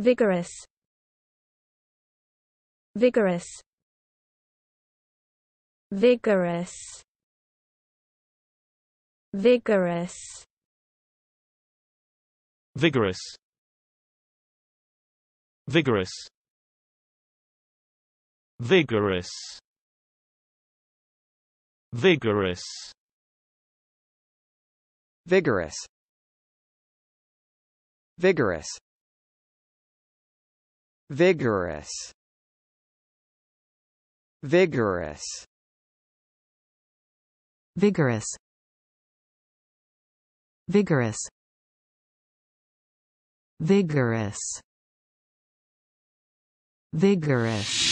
Vigorous Vigorous Vigorous Vigorous Vigorous Vigorous Vigorous Vigorous Vigorous Vigorous Vigorous Vigorous Vigorous Vigorous Vigorous Vigorous